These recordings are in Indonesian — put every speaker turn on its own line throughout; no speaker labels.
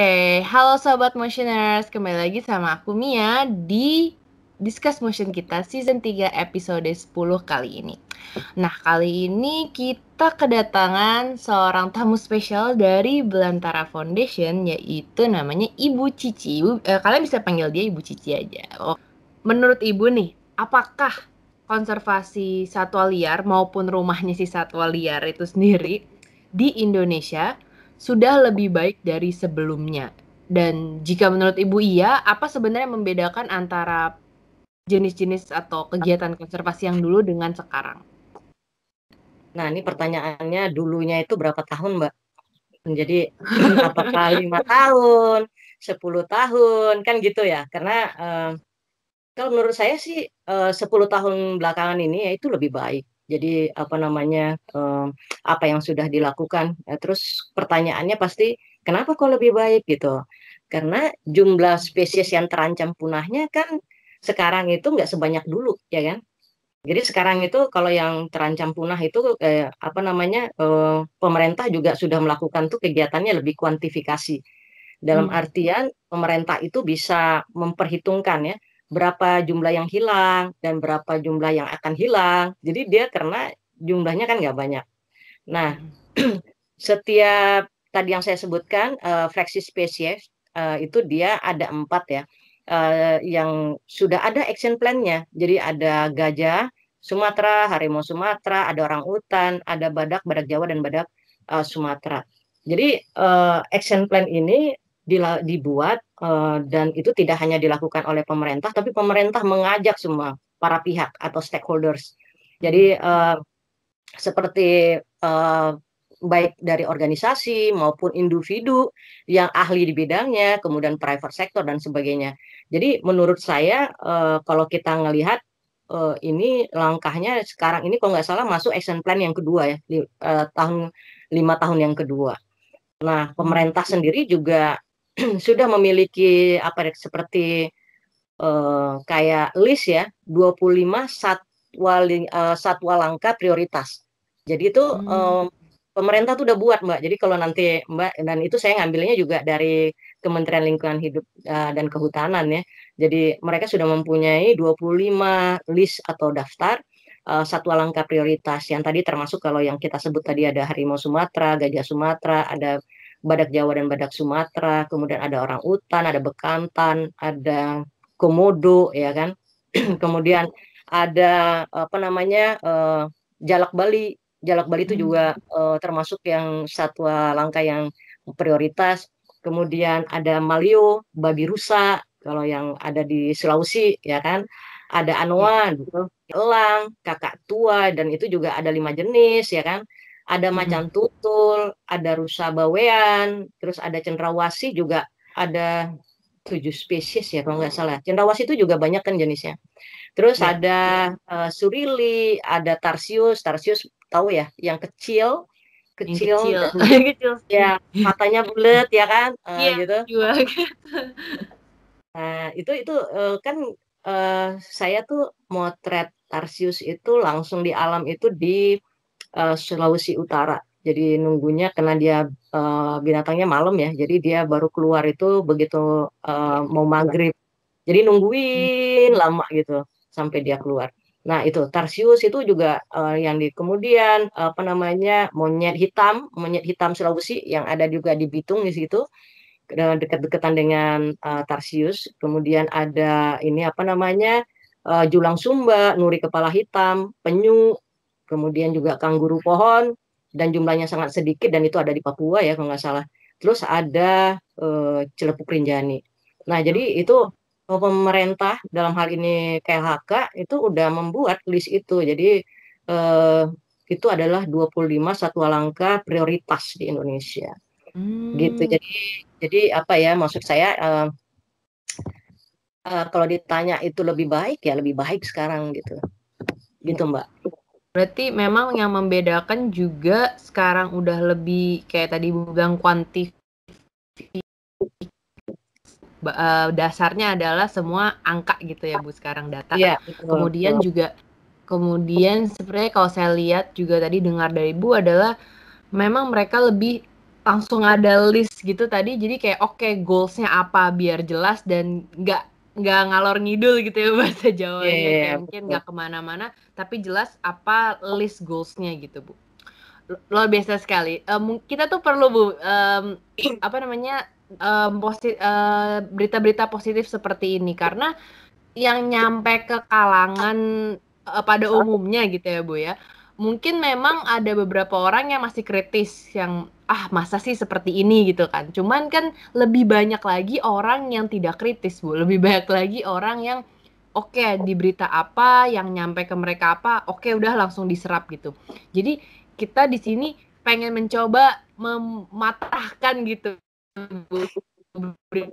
Oke, halo sobat motioners, kembali lagi sama aku Mia di Discuss Motion kita season 3 episode 10 kali ini. Nah, kali ini kita kedatangan seorang tamu spesial dari Belantara Foundation yaitu namanya Ibu Cici. Ibu, eh, kalian bisa panggil dia Ibu Cici aja. Oh. Menurut Ibu nih, apakah konservasi satwa liar maupun rumahnya si satwa liar itu sendiri di Indonesia sudah lebih baik dari sebelumnya. Dan jika menurut Ibu iya, apa sebenarnya membedakan antara jenis-jenis atau kegiatan konservasi yang dulu dengan sekarang?
Nah, ini pertanyaannya dulunya itu berapa tahun, Mbak? Jadi apakah lima tahun, sepuluh tahun, kan gitu ya? Karena eh, kalau menurut saya sih eh, sepuluh tahun belakangan ini ya itu lebih baik jadi apa namanya uh, apa yang sudah dilakukan. Ya, terus pertanyaannya pasti kenapa kok lebih baik gitu? Karena jumlah spesies yang terancam punahnya kan sekarang itu nggak sebanyak dulu, ya kan? Jadi sekarang itu kalau yang terancam punah itu eh, apa namanya eh, pemerintah juga sudah melakukan tuh kegiatannya lebih kuantifikasi dalam hmm. artian pemerintah itu bisa memperhitungkan ya berapa jumlah yang hilang dan berapa jumlah yang akan hilang. Jadi dia karena jumlahnya kan nggak banyak. Nah, hmm. setiap tadi yang saya sebutkan uh, eh, fleksi spesies uh, itu dia ada empat ya uh, yang sudah ada action plan-nya. Jadi ada gajah, Sumatera, harimau Sumatera, ada orang utan, ada badak, badak Jawa dan badak uh, Sumatera. Jadi uh, action plan ini dibuat eh, dan itu tidak hanya dilakukan oleh pemerintah, tapi pemerintah mengajak semua para pihak atau stakeholders. Jadi eh, seperti eh, baik dari organisasi maupun individu yang ahli di bidangnya, kemudian private sector dan sebagainya. Jadi menurut saya kalau kita ngelihat ini langkahnya sekarang ini kalau nggak salah masuk action plan yang kedua ya tahun lima tahun yang kedua. Nah pemerintah sendiri juga sudah memiliki apa ya, seperti uh, kayak list ya 25 satwa uh, eh, satwa langka prioritas. Jadi itu hmm. um, pemerintah tuh udah buat Mbak. Jadi kalau nanti Mbak dan itu saya ngambilnya juga dari Kementerian Lingkungan Hidup uh, dan Kehutanan ya. Jadi mereka sudah mempunyai 25 list atau daftar uh, satwa langka prioritas yang tadi termasuk kalau yang kita sebut tadi ada harimau Sumatera, gajah Sumatera, ada Badak Jawa dan Badak Sumatera, kemudian ada orang utan, ada bekantan, ada komodo ya kan. kemudian ada apa namanya uh, Jalak Bali. Jalak Bali itu hmm. juga uh, termasuk yang satwa langka yang prioritas. Kemudian ada Malio, babi rusa kalau yang ada di Sulawesi ya kan. Ada iya. Anoa gitu, elang, kakak tua dan itu juga ada lima jenis ya kan. Ada hmm. macan tutul, ada rusa bawean, terus ada cendrawasih juga ada tujuh spesies ya kalau nggak salah. Cendrawasih itu juga banyak kan jenisnya. Terus ya. ada uh, surili, ada tarsius, tarsius tahu ya, yang kecil, kecil, yang kecil. kecil. ya matanya bulat ya kan, uh, ya, gitu. Juga. nah itu itu uh, kan uh, saya tuh motret tarsius itu langsung di alam itu di uh, Sulawesi Utara. Jadi nunggunya karena dia uh, binatangnya malam ya, jadi dia baru keluar itu begitu uh, mau maghrib. Jadi nungguin hmm. lama gitu sampai dia keluar. Nah itu Tarsius itu juga uh, yang di kemudian uh, apa namanya monyet hitam, monyet hitam Sulawesi yang ada juga di Bitung di situ dekat-dekatan dengan uh, Tarsius. Kemudian ada ini apa namanya uh, julang Sumba, nuri kepala hitam, penyu, kemudian juga kangguru pohon dan jumlahnya sangat sedikit dan itu ada di Papua ya kalau nggak salah. Terus ada e, eh, celepuk rinjani. Nah jadi itu eh, pemerintah dalam hal ini KLHK itu udah membuat list itu. Jadi e, itu adalah 25 satwa langka prioritas di Indonesia.
Hmm. Gitu.
Jadi jadi apa ya maksud saya e, kalau ditanya itu lebih baik ya lebih baik sekarang gitu. Gitu Mbak.
Berarti memang yang membedakan juga sekarang udah lebih kayak tadi bilang kuantifikasi eh, dasarnya adalah semua angka gitu ya Bu sekarang data. Yeah, iya, kemudian betul. juga kemudian sebenarnya kalau saya lihat juga tadi dengar dari Bu adalah memang mereka lebih langsung ada list gitu tadi jadi kayak oke okay, goalsnya apa biar jelas dan nggak nggak ngalor ngidul gitu ya bahasa Jawa yeah, ya. Yeah, mungkin nggak kemana-mana tapi jelas apa list goalsnya gitu bu luar biasa sekali um, kita tuh perlu bu um, apa namanya um, posit uh, eh, berita-berita positif seperti ini karena yang nyampe ke kalangan uh, pada umumnya gitu ya bu ya mungkin memang ada beberapa orang yang masih kritis yang ah masa sih seperti ini gitu kan. Cuman kan lebih banyak lagi orang yang tidak kritis, Bu. Lebih banyak lagi orang yang oke okay, di berita apa yang nyampe ke mereka apa, oke okay, udah langsung diserap gitu. Jadi kita di sini pengen mencoba mematahkan gitu Berita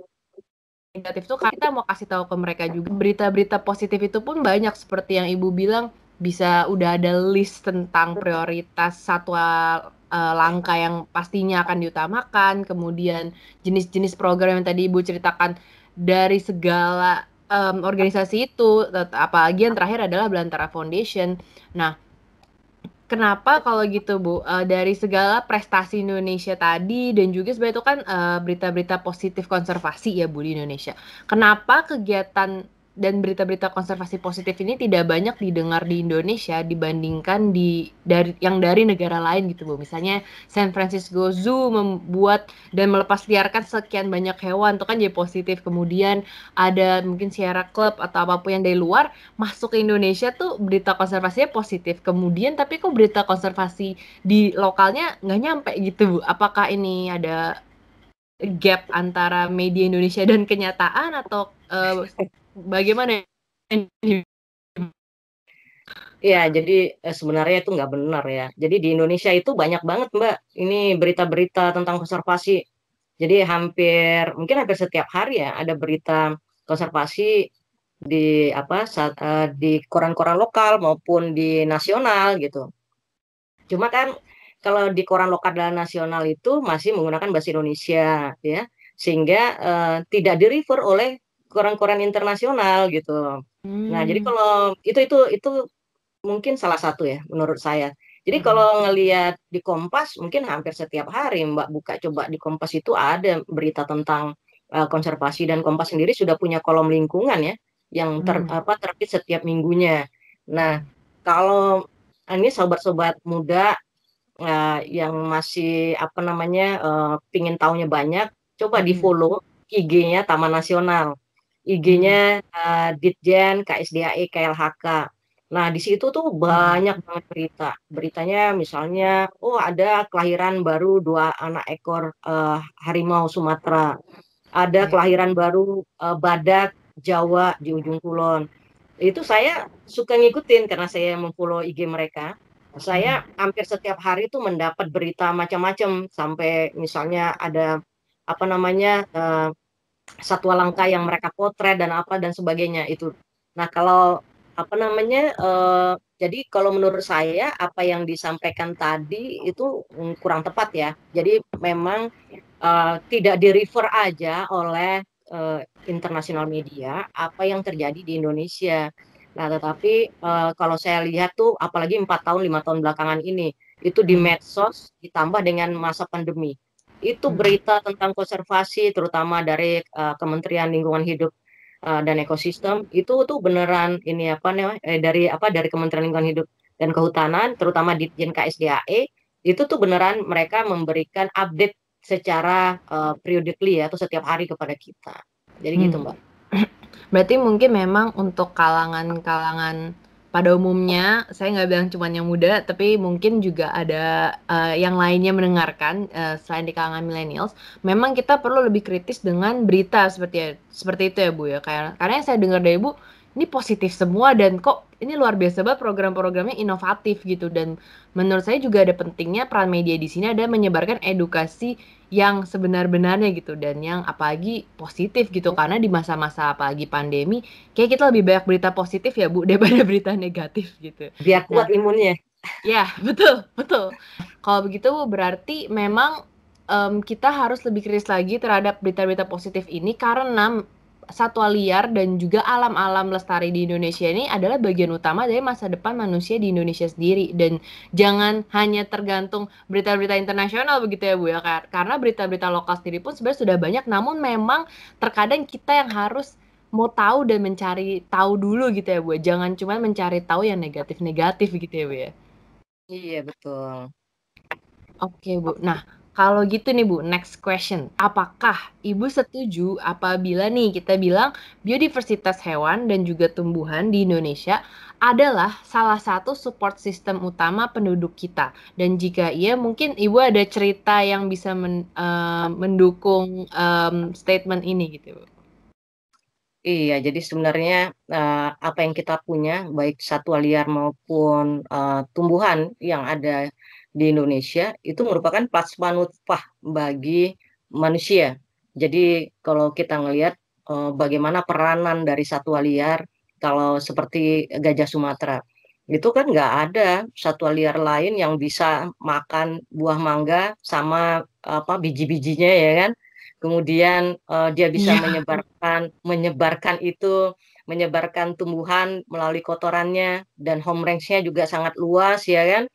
negatif tuh kan, kita mau kasih tahu ke mereka juga berita-berita positif itu pun banyak seperti yang ibu bilang bisa udah ada list tentang prioritas satwa uh, eh, langka yang pastinya akan diutamakan, kemudian jenis-jenis program yang tadi Ibu ceritakan dari segala um, organisasi itu, apalagi yang terakhir adalah Belantara Foundation. Nah, kenapa kalau gitu Bu, uh, dari segala prestasi Indonesia tadi dan juga sebenarnya itu kan eh, berita-berita uh, berita -berita positif konservasi ya Bu di Indonesia. Kenapa kegiatan dan berita-berita konservasi positif ini tidak banyak didengar di Indonesia dibandingkan di dari yang dari negara lain gitu Bu. Misalnya San Francisco Zoo membuat dan melepas liarkan sekian banyak hewan itu kan jadi positif. Kemudian ada mungkin Sierra Club atau apapun yang dari luar masuk ke Indonesia tuh berita konservasinya positif. Kemudian tapi kok berita konservasi di lokalnya nggak nyampe gitu Bu. Apakah ini ada gap antara media Indonesia dan kenyataan atau uh, bagaimana
Iya, jadi eh, sebenarnya itu nggak benar ya. Jadi di Indonesia itu banyak banget Mbak, ini berita-berita tentang konservasi. Jadi hampir, mungkin hampir setiap hari ya ada berita konservasi di apa saat, uh, eh, di koran-koran lokal maupun di nasional gitu. Cuma kan kalau di koran lokal dan nasional itu masih menggunakan bahasa Indonesia ya, sehingga uh, tidak di refer oleh koran-koran internasional gitu. Hmm. Nah, jadi hmm. kalau itu itu itu mungkin salah satu ya menurut saya. Jadi hmm. kalau ngelihat di Kompas mungkin hampir setiap hari Mbak buka coba di Kompas itu ada berita tentang uh, konservasi dan Kompas sendiri sudah punya kolom lingkungan ya yang ter hmm. apa terbit setiap minggunya. Nah, kalau nah, ini sobat-sobat muda uh, yang masih apa namanya uh, pingin taunya banyak, coba di hmm. follow IG-nya Taman Nasional. IG-nya uh, hmm. eh, Ditjen KSDAE KLHK. Nah, di situ tuh banyak hmm. banget berita. Beritanya misalnya, oh ada kelahiran baru dua anak ekor uh, harimau Sumatera. Ada hmm. kelahiran baru uh, badak Jawa di ujung kulon. Itu saya suka ngikutin karena saya memfollow IG mereka. Saya hampir setiap hari tuh mendapat berita macam-macam sampai misalnya ada apa namanya uh, satwa langka yang mereka potret dan apa dan sebagainya itu. Nah, kalau apa namanya uh, jadi kalau menurut saya apa yang disampaikan tadi itu kurang tepat ya. Jadi memang uh, tidak di refer aja oleh uh, internasional media apa yang terjadi di Indonesia. Nah, tetapi uh, kalau saya lihat tuh apalagi empat tahun lima tahun belakangan ini itu di medsos ditambah dengan masa pandemi itu hmm. berita tentang konservasi terutama dari uh, Kementerian Lingkungan Hidup uh, dan Ekosistem itu tuh beneran ini apa nih eh, dari apa dari Kementerian Lingkungan Hidup dan Kehutanan terutama di KSDAE itu tuh beneran mereka memberikan update secara uh, periodically ya atau setiap hari kepada kita. Jadi gitu, hmm. gitu, Mbak.
Berarti mungkin memang untuk kalangan-kalangan pada umumnya saya nggak bilang cuma yang muda, tapi mungkin juga ada uh, yang lainnya mendengarkan uh, selain di kalangan millennials. Memang kita perlu lebih kritis dengan berita seperti ya, seperti itu ya bu ya. kayak karena yang saya dengar dari ibu ini positif semua dan kok ini luar biasa banget program-programnya inovatif gitu dan menurut saya juga ada pentingnya peran media di sini ada menyebarkan edukasi yang sebenar-benarnya gitu dan yang apalagi positif gitu karena di masa-masa apalagi pandemi kayak kita lebih banyak berita positif ya Bu daripada berita negatif gitu. Biar kuat nah, imunnya. Ya, betul, betul. Kalau begitu Bu berarti memang um, kita harus lebih kritis lagi terhadap berita-berita positif ini karena satwa liar dan juga alam-alam lestari di Indonesia ini adalah bagian utama dari masa depan manusia di Indonesia sendiri dan jangan hanya tergantung berita-berita internasional begitu ya Bu ya karena berita-berita lokal sendiri pun sebenarnya sudah banyak namun memang terkadang kita yang harus mau tahu dan mencari tahu dulu gitu ya Bu ya. jangan cuma mencari tahu yang negatif-negatif gitu ya Bu ya Iya
betul
Oke Bu nah kalau gitu nih Bu, next question. Apakah Ibu setuju apabila nih kita bilang biodiversitas hewan dan juga tumbuhan di Indonesia adalah salah satu support system utama penduduk kita. Dan jika iya, mungkin Ibu ada cerita yang bisa men, uh, mendukung um, statement ini gitu, Bu. Iya, jadi sebenarnya uh, apa
yang kita punya, baik satwa liar maupun uh, tumbuhan yang ada di Indonesia itu merupakan plasma nutfah bagi manusia. Jadi kalau kita melihat eh, bagaimana peranan dari satwa liar kalau seperti gajah Sumatera itu kan nggak ada satwa liar lain yang bisa makan buah mangga sama apa biji-bijinya ya kan kemudian uh, dia bisa ya. menyebarkan menyebarkan itu menyebarkan tumbuhan melalui kotorannya dan home range-nya juga sangat luas ya kan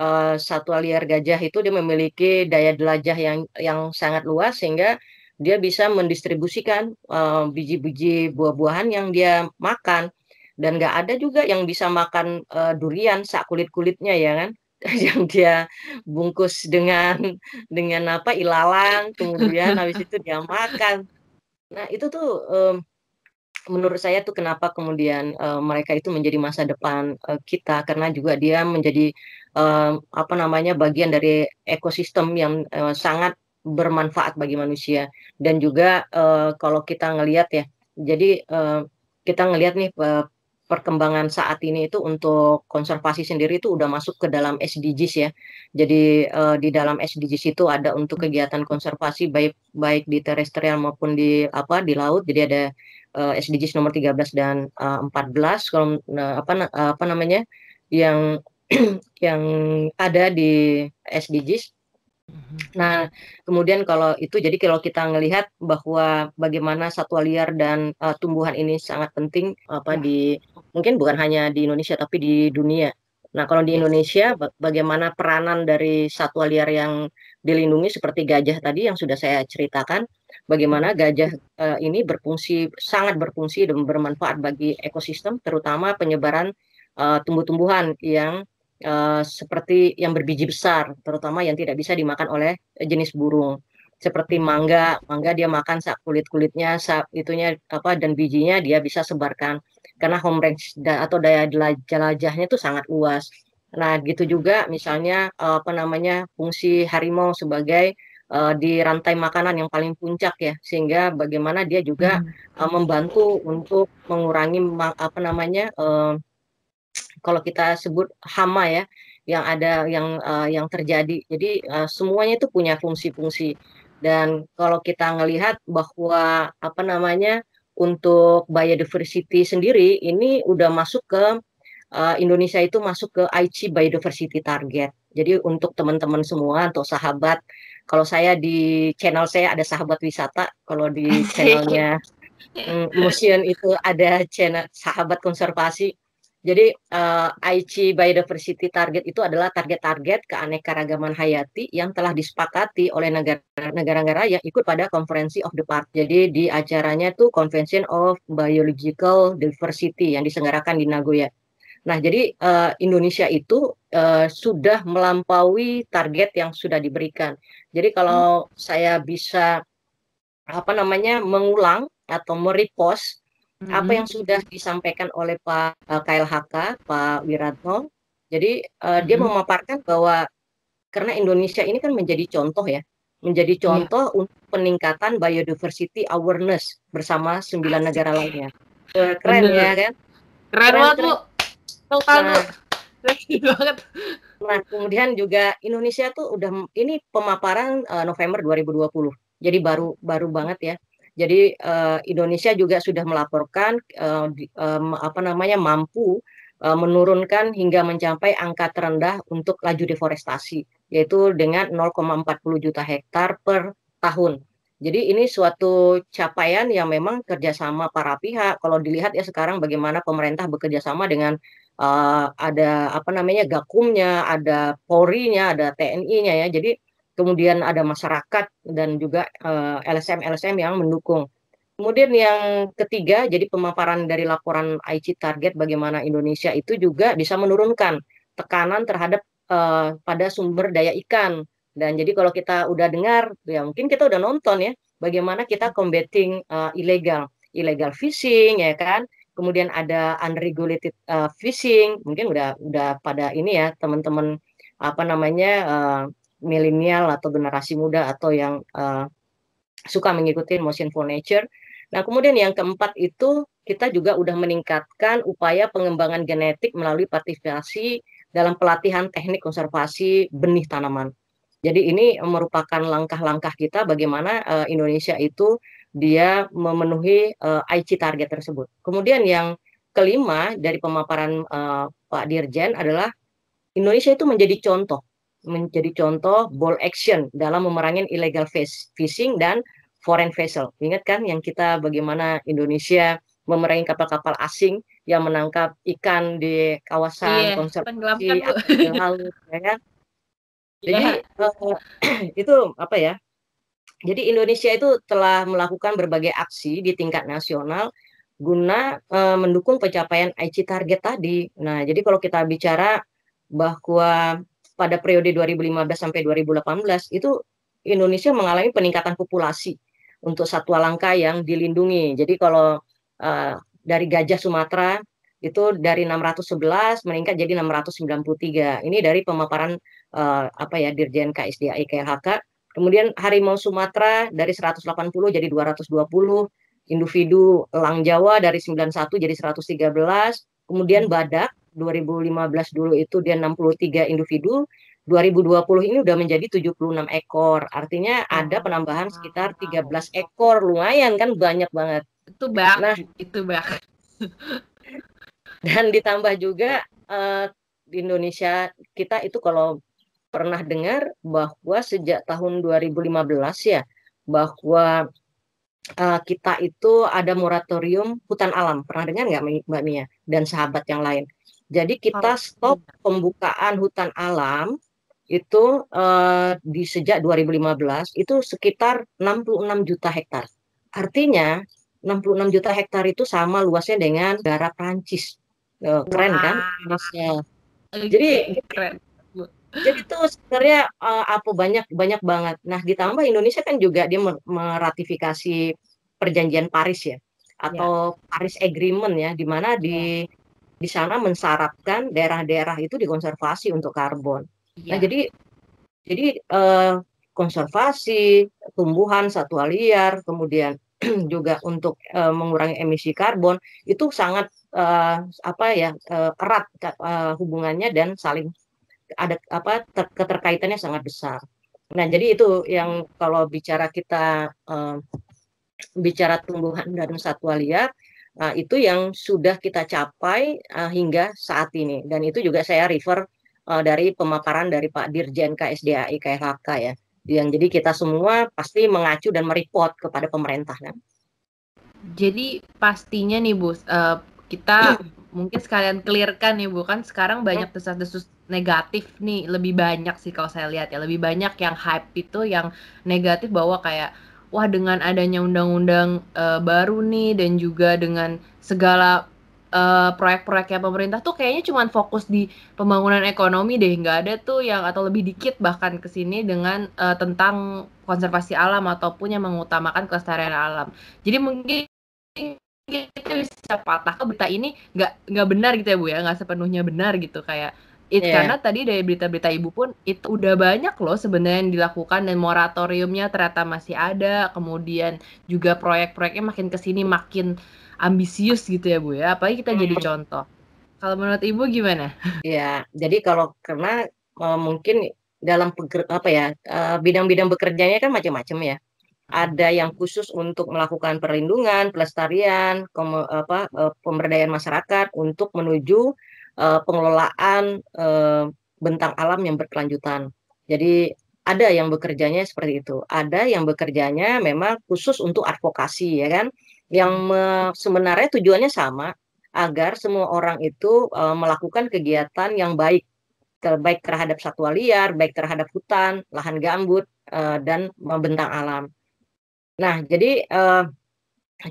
Eh, satwa liar gajah itu dia memiliki daya jelajah yang yang sangat luas sehingga dia bisa mendistribusikan biji eh, biji-biji buah-buahan yang dia makan dan nggak ada juga yang bisa makan uh, durian sak kulit kulitnya ya kan yang dia bungkus dengan dengan apa ilalang kemudian habis itu dia makan nah itu tuh um, menurut saya tuh kenapa kemudian uh, mereka itu menjadi masa depan uh, kita karena juga dia menjadi apa namanya bagian dari ekosistem yang uh, sangat bermanfaat bagi manusia dan juga uh, kalau kita ngelihat ya jadi uh, kita ngelihat nih perkembangan saat ini itu untuk konservasi sendiri itu udah masuk ke dalam SDGs ya. Jadi uh, di dalam SDGs itu ada untuk kegiatan konservasi baik baik di terestrial maupun di apa di laut. Jadi ada uh, SDGs nomor 13 dan uh, 14 kalau uh, apa uh, apa namanya yang yang ada di SDGs. Mm-hmm. Nah, kemudian kalau itu jadi kalau kita melihat bahwa bagaimana satwa liar dan uh, tumbuhan ini sangat penting apa ya. di mungkin bukan hanya di Indonesia tapi di dunia. Nah, kalau di Indonesia bagaimana peranan dari satwa liar yang dilindungi seperti gajah tadi yang sudah saya ceritakan, bagaimana gajah uh, ini berfungsi sangat berfungsi dan bermanfaat bagi ekosistem terutama penyebaran uh, tumbuh-tumbuhan yang Eh, seperti yang berbiji besar, terutama yang tidak bisa dimakan oleh jenis burung. Seperti hmm. mangga, mangga dia makan sak kulit-kulitnya, sak itunya apa dan bijinya dia bisa sebarkan karena home range da atau daya jelajahnya itu sangat luas. Nah, gitu juga misalnya eh, apa namanya fungsi harimau sebagai uh, di rantai makanan yang paling puncak ya, sehingga bagaimana dia juga hmm. uh, membantu untuk mengurangi apa namanya uh, kalau kita sebut hama ya yang ada yang uh, yang terjadi. Jadi uh, semuanya itu punya fungsi-fungsi dan kalau kita melihat bahwa apa namanya untuk biodiversity sendiri ini udah masuk ke uh, Indonesia itu masuk ke IC biodiversity target. Jadi untuk teman-teman semua atau sahabat kalau saya di channel saya ada sahabat wisata kalau di channelnya mm, Museum itu ada channel sahabat konservasi jadi uh, eh, IC Biodiversity Target itu adalah target-target keanekaragaman hayati yang telah disepakati oleh negara-negara yang ikut pada konferensi of the part. Jadi di acaranya itu Convention of Biological Diversity yang diselenggarakan di Nagoya. Nah, jadi uh, Indonesia itu uh, sudah melampaui target yang sudah diberikan. Jadi kalau hmm. saya bisa apa namanya mengulang atau merepost hmm. apa yang sudah disampaikan oleh Pak eh, KLHK, Pak Wiratno. Jadi uh, hmm. dia memaparkan bahwa karena Indonesia ini kan menjadi contoh ya, menjadi iya. contoh yeah. untuk peningkatan biodiversity awareness bersama sembilan negara lainnya. Eh, keren Bener. ya kan? Keren, banget tuh.
Nah. banget.
Nah, kemudian juga Indonesia tuh udah ini pemaparan uh, November 2020. Jadi baru baru banget ya jadi uh, Indonesia juga sudah melaporkan uh, di, um, apa namanya mampu uh, menurunkan hingga mencapai angka terendah untuk laju deforestasi yaitu dengan 0,40 juta hektar per tahun. Jadi ini suatu capaian yang memang kerjasama para pihak. Kalau dilihat ya sekarang bagaimana pemerintah bekerjasama dengan uh, ada apa namanya Gakumnya, ada Polri-nya, ada TNI-nya ya. Jadi kemudian ada masyarakat dan juga eh, LSM-LSM yang mendukung. Kemudian yang ketiga, jadi pemaparan dari laporan IC target bagaimana Indonesia itu juga bisa menurunkan tekanan terhadap uh, pada sumber daya ikan. Dan jadi kalau kita udah dengar, ya mungkin kita udah nonton ya, bagaimana kita combating uh, illegal, illegal fishing ya kan. Kemudian ada unregulated uh, fishing, mungkin udah udah pada ini ya teman-teman apa namanya uh, milenial atau generasi muda atau yang uh, suka mengikuti motion for nature. Nah, kemudian yang keempat itu kita juga sudah meningkatkan upaya pengembangan genetik melalui partisipasi dalam pelatihan teknik konservasi benih tanaman. Jadi ini merupakan langkah-langkah kita bagaimana uh, Indonesia itu dia memenuhi uh, eh, IC target tersebut. Kemudian yang kelima dari pemaparan uh, Pak Dirjen adalah Indonesia itu menjadi contoh menjadi contoh ball action dalam memerangi illegal fishing dan foreign vessel. Ingat kan yang kita bagaimana Indonesia memerangi kapal-kapal asing yang menangkap ikan di kawasan yeah, konservasi laut ya. Kan? Iya. Jadi eh, itu apa ya? Jadi Indonesia itu telah melakukan berbagai aksi di tingkat nasional guna uh, mendukung pencapaian IC target tadi. Nah, jadi kalau kita bicara bahwa pada periode 2015 sampai 2018 itu Indonesia mengalami peningkatan populasi untuk satwa langka yang dilindungi. Jadi kalau uh, dari gajah Sumatera itu dari 611 meningkat jadi 693. Ini dari pemaparan uh, apa ya Dirjen KSDA IKHK. Kemudian harimau Sumatera dari 180 jadi 220, individu elang Jawa dari 91 jadi 113, kemudian hmm. badak 2015 dulu itu dia 63 individu, 2020 ini udah menjadi 76 ekor. Artinya ada penambahan sekitar 13 ekor. Lumayan kan banyak banget. Itu bak. Nah, itu bak. dan ditambah juga uh, di Indonesia kita itu kalau pernah dengar bahwa sejak tahun 2015 ya bahwa uh, kita itu ada moratorium hutan alam. Pernah dengar nggak Mbak Mia dan sahabat yang lain? Jadi kita stop pembukaan hutan alam itu eh, di sejak 2015 itu sekitar 66 juta hektar. Artinya 66 juta hektar itu sama luasnya dengan negara Prancis. Eh, keren kan? Luasnya. Jadi keren. Jadi itu sebenarnya uh, apa banyak banyak banget. Nah, ditambah Indonesia kan juga dia meratifikasi perjanjian Paris ya iya. atau yeah. Paris Agreement ya, di mana di iya di sana mensyaratkan daerah-daerah itu dikonservasi untuk karbon. Ya. Nah, iya. jadi jadi eh, konservasi tumbuhan satwa liar, kemudian juga untuk eh, mengurangi emisi karbon itu sangat eh, apa ya eh, erat eh, hubungannya dan saling ada apa ter, keterkaitannya sangat besar. Nah, jadi itu yang kalau bicara kita eh, bicara tumbuhan dan satwa liar Nah, itu yang sudah kita capai uh, hingga saat ini dan itu juga saya refer uh, dari pemaparan dari Pak Dirjen KSDAI KLHK ya. Yang jadi kita semua pasti mengacu dan mereport kepada pemerintah
kan. Jadi pastinya nih Bu, uh, kita mungkin sekalian clearkan nih Bu kan sekarang banyak iya. desas-desus negatif nih lebih banyak sih kalau saya lihat ya lebih banyak yang hype itu yang negatif bahwa kayak wah dengan adanya undang-undang uh, baru nih dan juga dengan segala proyek eh, proyek-proyeknya pemerintah tuh kayaknya cuma fokus di pembangunan ekonomi deh nggak ada tuh yang atau lebih dikit bahkan ke sini dengan uh, tentang konservasi alam ataupun yang mengutamakan kelestarian alam jadi mungkin kita bisa patah ke berita ini nggak nggak benar gitu ya bu ya nggak sepenuhnya benar gitu kayak It, yeah. Karena tadi dari berita-berita ibu pun itu udah banyak loh sebenarnya yang dilakukan dan moratoriumnya ternyata masih ada. Kemudian juga proyek-proyeknya makin kesini makin ambisius gitu ya bu ya. Apalagi kita hmm. jadi contoh. Kalau menurut ibu gimana?
Ya jadi kalau karena uh, mungkin dalam apa ya uh, bidang-bidang bekerjanya kan macam-macam ya. Ada yang khusus untuk melakukan perlindungan, pelestarian, apa, eh, pemberdayaan masyarakat untuk menuju uh, pengelolaan uh, bentang alam yang berkelanjutan. Jadi ada yang bekerjanya seperti itu, ada yang bekerjanya memang khusus untuk advokasi ya kan, yang me, sebenarnya tujuannya sama agar semua orang itu uh, melakukan kegiatan yang baik terbaik terhadap satwa liar, baik terhadap hutan, lahan gambut, uh, dan bentang alam. Nah, jadi uh,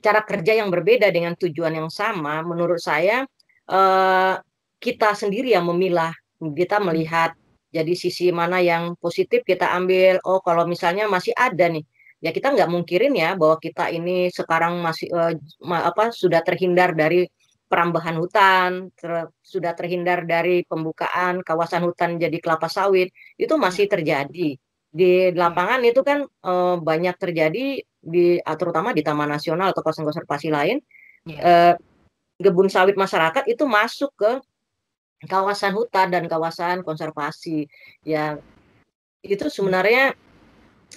cara kerja yang berbeda dengan tujuan yang sama, menurut saya uh, kita sendiri yang memilah, kita hmm. melihat jadi sisi mana yang positif kita ambil. Oh, kalau misalnya masih ada nih, ya kita nggak mungkirin ya bahwa kita ini sekarang masih eh, apa sudah terhindar dari perambahan hutan, ter, sudah terhindar dari pembukaan kawasan hutan jadi kelapa sawit, itu hmm. masih terjadi. Di lapangan itu kan eh, banyak terjadi di ah, terutama di taman nasional atau kawasan konservasi lain. Ya. Eh, gebun sawit masyarakat itu masuk ke kawasan hutan dan kawasan konservasi ya itu sebenarnya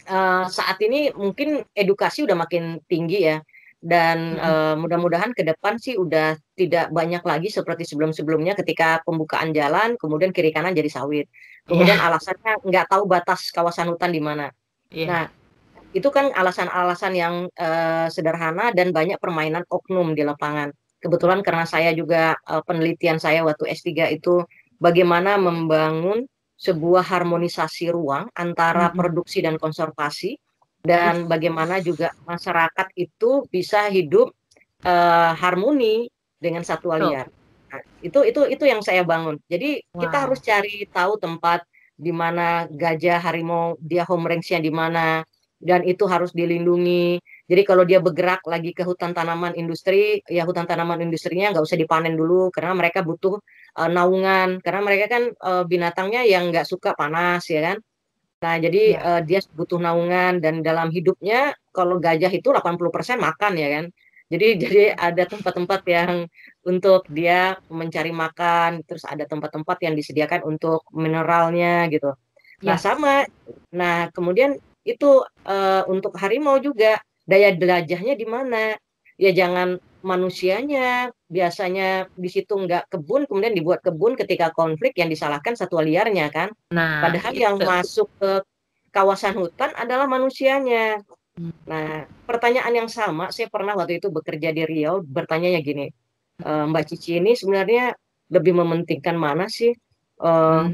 uh, saat ini mungkin edukasi udah makin tinggi ya dan uh, mudah-mudahan ke depan sih udah tidak banyak lagi seperti sebelum-sebelumnya ketika pembukaan jalan kemudian kiri kanan jadi sawit iya. kemudian yeah. alasannya nggak tahu batas kawasan hutan di mana yeah. nah itu kan alasan-alasan yang uh, sederhana dan banyak permainan oknum di lapangan kebetulan karena saya juga uh, penelitian saya waktu S3 itu bagaimana membangun sebuah harmonisasi ruang antara hmm produksi dan konservasi dan bagaimana juga masyarakat itu bisa hidup uh, harmoni dengan satwa liar. Nah, itu itu itu yang saya bangun. Jadi wow. kita harus cari tahu tempat di mana gajah, harimau, dia range nya di mana, dan itu harus dilindungi. Jadi kalau dia bergerak lagi ke hutan tanaman industri, ya hutan tanaman industrinya nggak usah dipanen dulu karena mereka butuh uh, naungan karena mereka kan uh, binatangnya yang nggak suka panas ya kan. Nah, jadi ya. uh, dia butuh naungan dan dalam hidupnya kalau gajah itu 80% makan ya kan. Jadi jadi ada tempat-tempat yang untuk dia mencari makan, terus ada tempat-tempat yang disediakan untuk mineralnya gitu. Nah, ya. Nah, sama. Nah, kemudian itu uh, untuk harimau juga daya jelajahnya di mana ya jangan manusianya biasanya di situ nggak kebun kemudian dibuat kebun ketika konflik yang disalahkan satwa liarnya kan
nah, padahal
itu. yang gitu. masuk ke kawasan hutan adalah manusianya hmm. nah pertanyaan yang sama saya pernah waktu itu bekerja di Riau bertanya ya gini e, Mbak Cici ini sebenarnya lebih mementingkan mana sih e, hmm.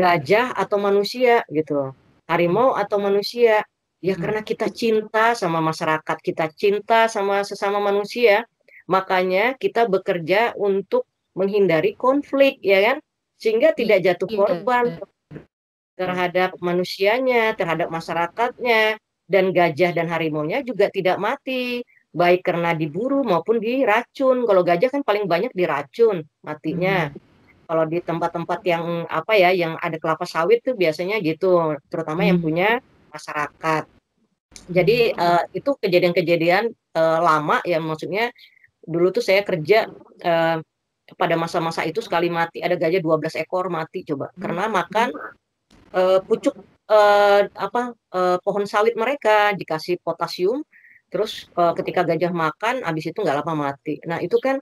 gajah atau manusia gitu harimau atau manusia ya hmm. karena kita cinta sama masyarakat kita cinta sama sesama manusia makanya kita bekerja untuk menghindari konflik ya kan sehingga tidak iya, jatuh korban iya. terhadap manusianya terhadap masyarakatnya dan gajah dan harimaunya juga tidak mati baik karena diburu maupun diracun kalau gajah kan paling banyak diracun matinya hmm kalau di tempat-tempat yang apa ya yang ada kelapa sawit tuh biasanya gitu terutama hmm. yang punya masyarakat jadi uh, itu kejadian-kejadian uh, lama ya maksudnya dulu tuh saya kerja uh, pada masa-masa itu sekali mati ada gajah 12 ekor mati coba hmm. karena makan uh, pucuk uh, apa uh, pohon sawit mereka dikasih potasium terus uh, ketika gajah makan habis itu nggak lama mati nah itu kan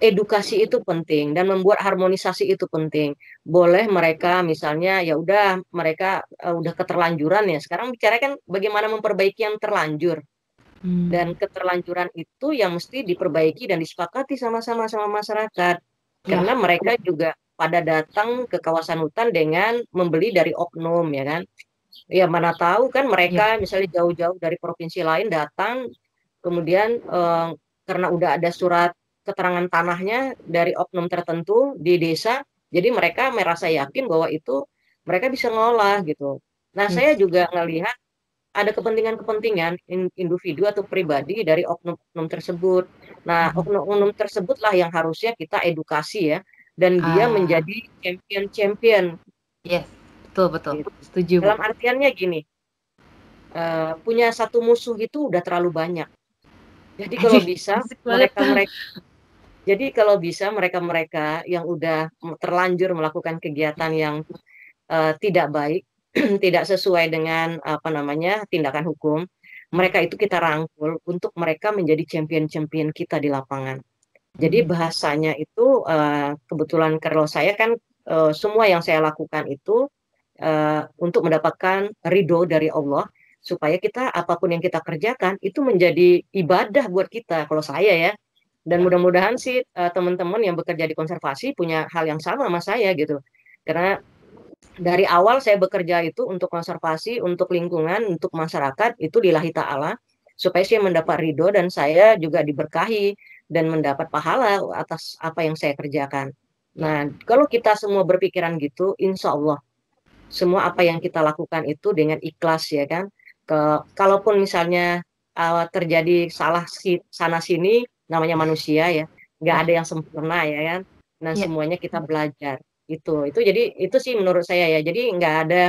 edukasi itu penting dan membuat harmonisasi itu penting. Boleh mereka misalnya ya udah mereka uh, udah keterlanjuran ya. Sekarang bicara kan bagaimana memperbaiki yang terlanjur. Hmm. Dan keterlanjuran itu yang mesti diperbaiki dan disepakati sama-sama sama masyarakat.
Ya. Karena mereka
juga pada datang ke kawasan hutan dengan membeli dari oknum ya kan. Ya mana tahu kan mereka ya. misalnya jauh-jauh dari provinsi lain datang kemudian uh, karena udah ada surat keterangan tanahnya dari oknum tertentu di desa. Jadi mereka merasa yakin bahwa itu mereka bisa ngolah gitu. Nah, hmm. saya juga ngelihat ada kepentingan-kepentingan individu atau pribadi dari oknum-oknum tersebut. Nah, hmm. oknum-oknum tersebutlah yang harusnya kita edukasi ya, dan dia ah. menjadi champion-champion. Yes, iya, betul betul. Gitu. Setuju. Dalam artiannya gini, uh, punya satu musuh itu udah terlalu banyak. Jadi kalau bisa mereka mereka jadi kalau bisa mereka-mereka yang udah terlanjur melakukan kegiatan yang uh, tidak baik, tidak sesuai dengan apa namanya tindakan hukum, mereka itu kita rangkul untuk mereka menjadi champion-champion kita di lapangan. Jadi hmm. bahasanya itu uh, kebetulan kalau saya kan uh, semua yang saya lakukan itu uh, untuk mendapatkan ridho dari Allah supaya kita apapun yang kita kerjakan itu menjadi ibadah buat kita kalau saya ya dan ya. mudah-mudahan sih eh, teman-teman yang bekerja di konservasi punya hal yang sama sama saya gitu. Karena dari awal saya bekerja itu untuk konservasi, untuk lingkungan, untuk masyarakat itu lillahi Allah. supaya saya mendapat ridho dan saya juga diberkahi dan mendapat pahala atas apa yang saya kerjakan. Ya. Nah, kalau kita semua berpikiran gitu, insya Allah semua apa yang kita lakukan itu dengan ikhlas ya kan. Ke, kalaupun misalnya uh, terjadi salah si, sana sini, namanya manusia ya nggak ya. ada yang sempurna ya kan nah yeah. semuanya kita belajar itu itu jadi itu sih menurut saya ya jadi nggak ada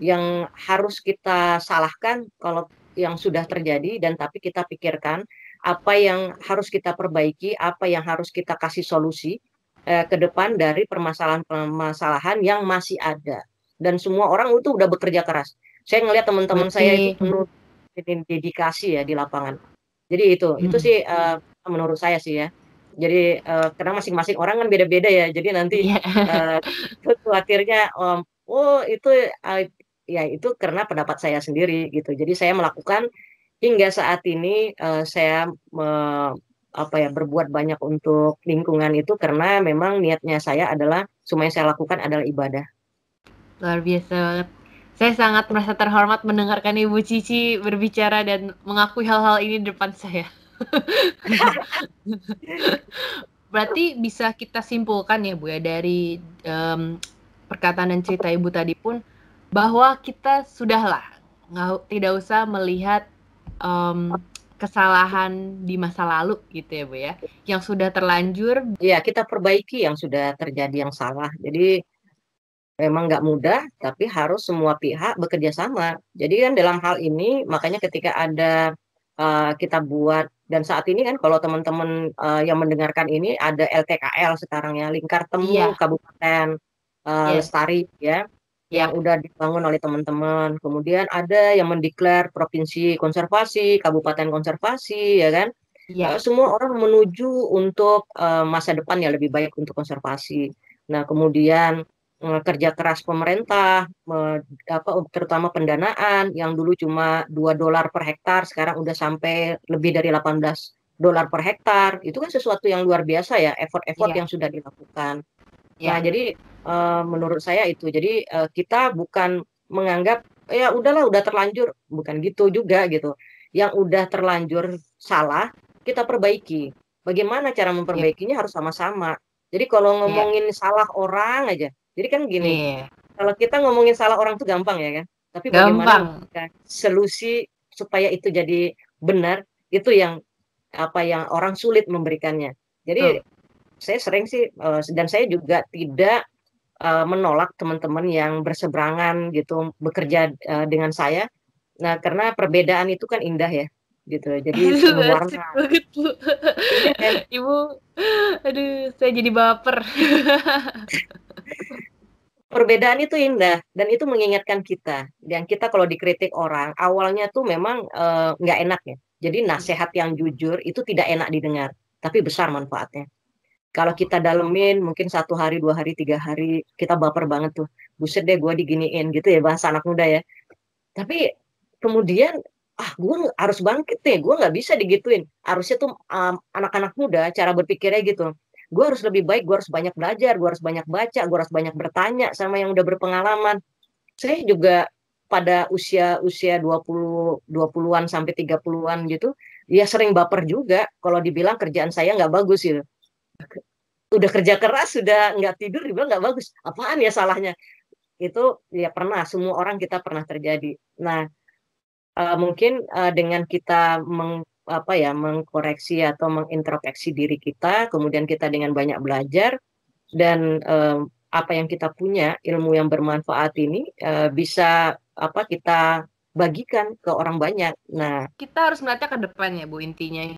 yang harus kita salahkan kalau yang sudah terjadi dan tapi kita pikirkan apa yang harus kita perbaiki apa yang harus kita kasih solusi eh, ke depan dari permasalahan-permasalahan yang masih ada dan semua orang itu udah bekerja keras saya ngelihat teman-teman saya itu penuh dedikasi ya di lapangan jadi itu hmm. itu sih eh, menurut saya sih ya. Jadi uh, karena masing-masing orang kan beda-beda ya. Jadi nanti yeah. Iya. uh, khawatirnya um, oh itu uh, ya itu karena pendapat saya sendiri gitu. Jadi saya melakukan hingga saat ini uh, saya me, apa ya berbuat banyak untuk lingkungan itu karena memang niatnya saya adalah semua yang saya lakukan adalah ibadah.
Luar biasa banget. Saya sangat merasa terhormat mendengarkan Ibu Cici berbicara dan mengakui hal-hal ini di depan saya. Berarti bisa kita simpulkan ya Bu ya dari um, perkataan dan cerita Ibu tadi pun bahwa kita sudahlah nggak tidak usah melihat um, kesalahan di masa lalu gitu ya Bu ya yang sudah terlanjur. Iya kita perbaiki
yang sudah terjadi yang salah. Jadi memang nggak mudah, tapi harus semua pihak bekerja sama. Jadi kan dalam hal ini, makanya ketika ada uh, kita buat dan saat ini kan kalau teman-teman uh, yang mendengarkan ini ada LTKL sekarang ya lingkar temu yeah. kabupaten uh, eh, yeah. lestari ya iya. yang udah dibangun oleh teman-teman kemudian ada yang mendeklar provinsi konservasi kabupaten konservasi ya kan yeah. Iya. uh, semua orang menuju untuk uh, masa depan yang lebih baik untuk konservasi nah kemudian Eh, kerja keras pemerintah, apa, terutama pendanaan yang dulu cuma dua dolar per hektar sekarang udah sampai lebih dari 18 dolar per hektar. Itu kan sesuatu yang luar biasa ya, effort-effort yeah. yang sudah dilakukan. Yeah. Nah, jadi uh, menurut saya itu. Jadi uh, kita bukan menganggap ya udahlah udah terlanjur, bukan gitu juga gitu. Yang udah terlanjur salah, kita perbaiki. Bagaimana cara iya. memperbaikinya yeah. harus sama-sama. Jadi kalau iya. ngomongin yeah. salah orang aja, jadi kan gini, yeah. kalau kita ngomongin salah orang tuh gampang ya kan, tapi gampang. bagaimana solusi supaya itu jadi benar itu yang apa yang orang sulit memberikannya. Jadi oh. saya sering sih eh, dan saya juga tidak eh, menolak teman-teman yang berseberangan gitu bekerja eh, dengan saya. Nah, karena perbedaan itu kan indah ya gitu jadi warna iya,
kan? ibu aduh saya jadi baper
perbedaan itu indah dan itu mengingatkan kita. Yang kita kalau dikritik orang awalnya tuh memang eh, nggak uh, enak ya. Jadi nasihat yang jujur itu tidak enak didengar, tapi besar manfaatnya. Kalau kita dalemin mungkin satu hari, dua hari, tiga hari kita baper banget tuh. Buset deh gue diginiin gitu ya bahasa anak muda ya. Tapi kemudian ah gue harus bangkit nih, gue nggak bisa digituin. Harusnya tuh anak mmm, anak-anak muda cara berpikirnya gitu gue harus lebih baik gue harus banyak belajar gue harus banyak baca gue harus banyak bertanya sama yang udah berpengalaman saya juga pada usia usia 20 20-an sampai 30-an gitu ya sering baper juga kalau dibilang kerjaan saya nggak bagus gitu udah kerja keras sudah nggak tidur dibilang nggak bagus apaan ya salahnya itu ya pernah semua orang kita pernah terjadi nah uh, mungkin uh, dengan kita meng apa ya mengkoreksi atau mengintrospeksi diri kita, kemudian kita dengan banyak belajar dan eh, apa yang kita punya, ilmu yang bermanfaat ini eh, bisa apa kita bagikan ke orang banyak. Nah,
kita harus melihatnya ke depan ya Bu intinya.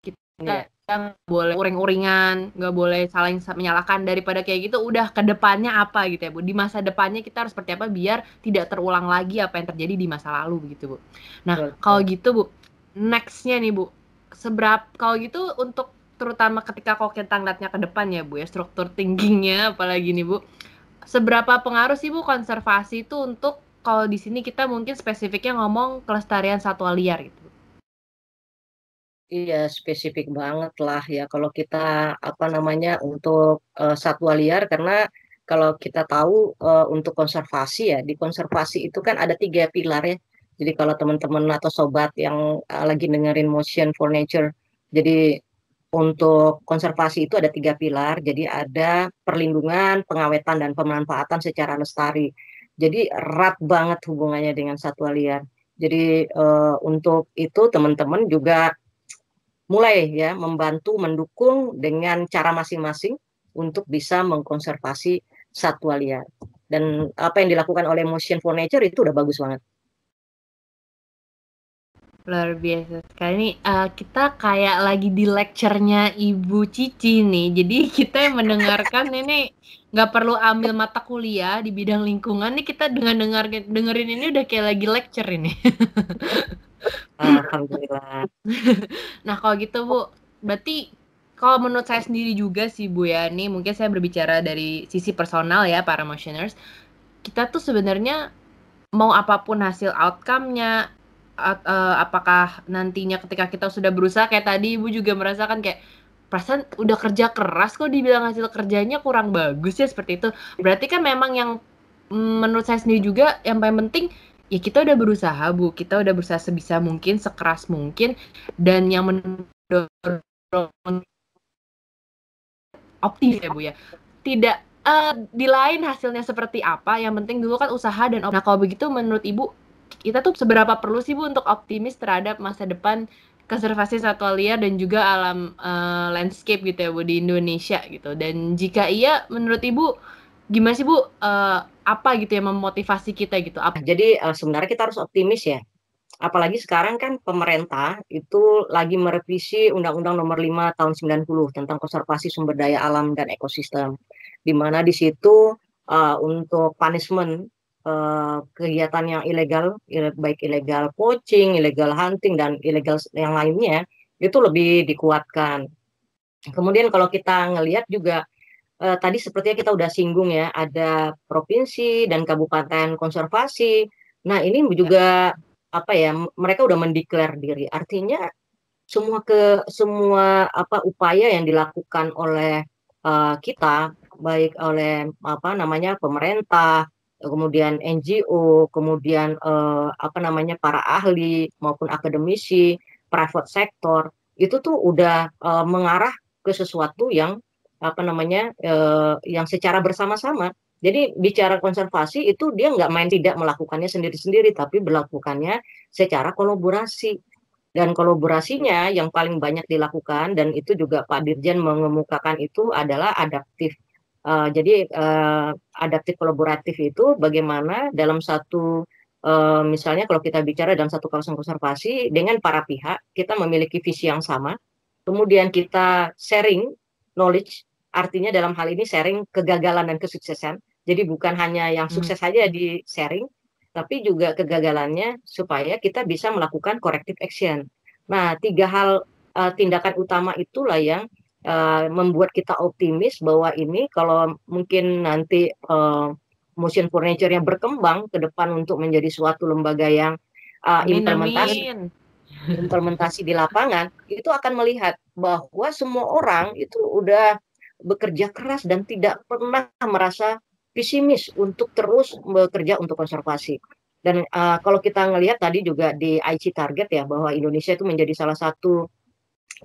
Kita nggak iya. ya. boleh uring-uringan, nggak boleh saling menyalahkan daripada kayak gitu. Udah ke depannya apa gitu ya, Bu? Di masa depannya kita harus seperti apa biar tidak terulang lagi apa yang terjadi di masa lalu begitu, Bu. Nah, Betul. kalau gitu, Bu, nextnya nih Bu seberapa kalau gitu untuk terutama ketika kok kita ngeliatnya ke depan ya Bu ya struktur tingginya, apalagi nih Bu seberapa pengaruh sih Bu konservasi itu untuk kalau di sini kita mungkin spesifiknya ngomong kelestarian satwa liar gitu
Iya spesifik banget lah ya kalau kita apa namanya untuk uh, satwa liar karena kalau kita tahu uh, untuk konservasi ya di konservasi itu kan ada tiga pilar ya jadi kalau teman-teman atau sobat yang eh, lagi dengerin Motion for Nature, jadi untuk konservasi itu ada tiga pilar. Jadi ada perlindungan, pengawetan, dan pemanfaatan secara lestari. Jadi erat banget hubungannya dengan satwa liar. Jadi uh, untuk itu teman-teman juga mulai ya membantu mendukung dengan cara masing-masing untuk bisa mengkonservasi satwa liar. Dan apa yang dilakukan oleh Motion for Nature itu udah bagus banget.
Luar biasa sekali nih. Uh, kita kayak lagi di lecture-nya Ibu Cici nih. Jadi kita yang mendengarkan ini nggak perlu ambil mata kuliah di bidang lingkungan nih kita dengan dengar dengerin ini udah kayak lagi lecture ini.
Alhamdulillah.
nah kalau gitu Bu, berarti kalau menurut saya sendiri juga sih Bu ya, nih mungkin saya berbicara dari sisi personal ya para motioners. Kita tuh sebenarnya mau apapun hasil outcome-nya, uh, apakah nantinya ketika kita sudah berusaha kayak tadi ibu juga merasakan kayak perasaan udah kerja keras kok dibilang hasil kerjanya kurang bagus ya seperti itu berarti kan memang yang mm, menurut saya sendiri juga yang paling penting ya kita udah berusaha bu kita udah berusaha sebisa mungkin sekeras mungkin dan yang mendorong optimis ya bu ya tidak uh, di lain hasilnya seperti apa yang penting dulu kan usaha dan nah kalau begitu menurut ibu kita tuh seberapa perlu sih Bu untuk optimis terhadap masa depan konservasi satwa liar dan juga alam uh, landscape gitu ya Bu di Indonesia gitu. Dan jika iya menurut Ibu gimana sih Bu uh, apa gitu yang memotivasi kita gitu?
Apa? Jadi uh, sebenarnya kita harus optimis ya. Apalagi sekarang kan pemerintah itu lagi merevisi Undang-Undang Nomor 5 Tahun 90 tentang konservasi sumber daya alam dan ekosistem. Di mana di situ uh, untuk punishment uh, kegiatan yang ilegal, baik ilegal poaching, ilegal hunting dan ilegal yang lainnya itu lebih dikuatkan. Kemudian kalau kita ngelihat juga eh, tadi sepertinya kita udah singgung ya, ada provinsi dan kabupaten konservasi. Nah, ini juga apa ya, mereka udah mendeklar diri. Artinya semua ke semua apa upaya yang dilakukan oleh eh, kita baik oleh apa namanya pemerintah kemudian NGO, kemudian eh, apa namanya para ahli maupun akademisi, private sector itu tuh udah eh, mengarah ke sesuatu yang apa namanya eh, yang secara bersama-sama. Jadi bicara konservasi itu dia nggak main tidak melakukannya sendiri-sendiri, tapi melakukannya secara kolaborasi dan kolaborasinya yang paling banyak dilakukan dan itu juga Pak Dirjen mengemukakan itu adalah adaptif Uh, jadi uh, adaptif kolaboratif itu bagaimana dalam satu uh, misalnya kalau kita bicara dalam satu kawasan konservasi dengan para pihak kita memiliki visi yang sama, kemudian kita sharing knowledge, artinya dalam hal ini sharing kegagalan dan kesuksesan. Jadi bukan hanya yang hmm. sukses hmm. saja di sharing, tapi juga kegagalannya supaya kita bisa melakukan corrective action. Nah, tiga hal uh, tindakan utama itulah yang uh, membuat kita optimis bahwa ini kalau mungkin nanti uh, motion furniture yang berkembang ke depan untuk menjadi suatu lembaga yang uh, amin, implementasi amin. implementasi di lapangan itu akan melihat bahwa semua orang itu udah bekerja keras dan tidak pernah merasa pesimis untuk terus bekerja untuk konservasi. Dan uh, kalau kita ngelihat tadi juga di IC target ya bahwa Indonesia itu menjadi salah satu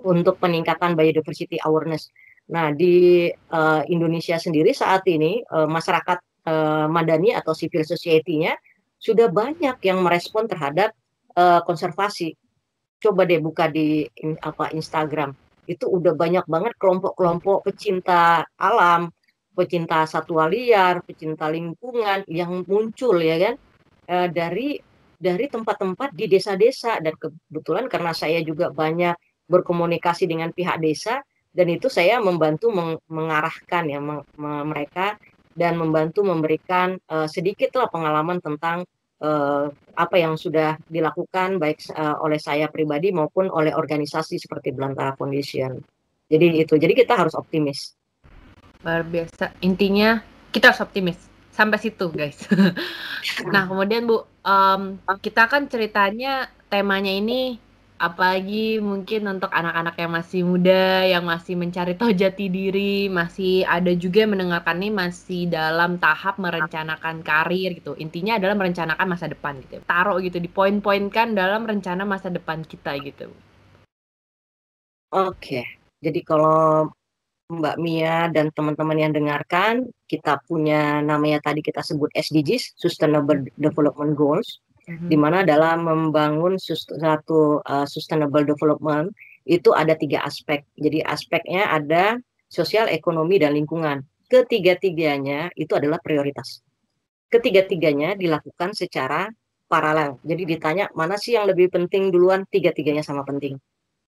untuk peningkatan biodiversity awareness. Nah, di uh, Indonesia sendiri saat ini uh, masyarakat uh, madani atau civil society-nya sudah banyak yang merespon terhadap uh, konservasi. Coba deh buka di in, apa Instagram. Itu udah banyak banget kelompok-kelompok pecinta alam, pecinta satwa liar, pecinta lingkungan yang muncul ya kan uh, dari dari tempat-tempat di desa-desa dan kebetulan karena saya juga banyak berkomunikasi dengan pihak desa dan itu saya membantu meng mengarahkan ya meng mereka dan membantu memberikan uh, sedikitlah pengalaman tentang uh, apa yang sudah dilakukan baik uh, oleh saya pribadi maupun oleh organisasi seperti Belantara Foundation. Jadi itu. Jadi kita harus optimis.
Luar biasa. Intinya kita harus optimis. Sampai situ, guys. nah, kemudian Bu, um, kita kan ceritanya temanya ini apalagi mungkin untuk anak-anak yang masih muda, yang masih mencari tahu jati diri, masih ada juga yang mendengarkan ini masih dalam tahap merencanakan karir gitu. Intinya adalah merencanakan masa depan gitu. Taruh gitu, di poin poinkan dalam rencana masa depan kita gitu.
Oke, jadi kalau Mbak Mia dan teman-teman yang dengarkan, kita punya namanya tadi kita sebut SDGs, Sustainable Development Goals di mhm. mana dalam membangun satu uh, sustainable development itu ada tiga aspek. Jadi aspeknya ada sosial, ekonomi, dan lingkungan. Ketiga-tiganya itu adalah prioritas. Ketiga-tiganya dilakukan secara paralel. Jadi ditanya mana sih yang lebih penting duluan, tiga-tiganya sama penting.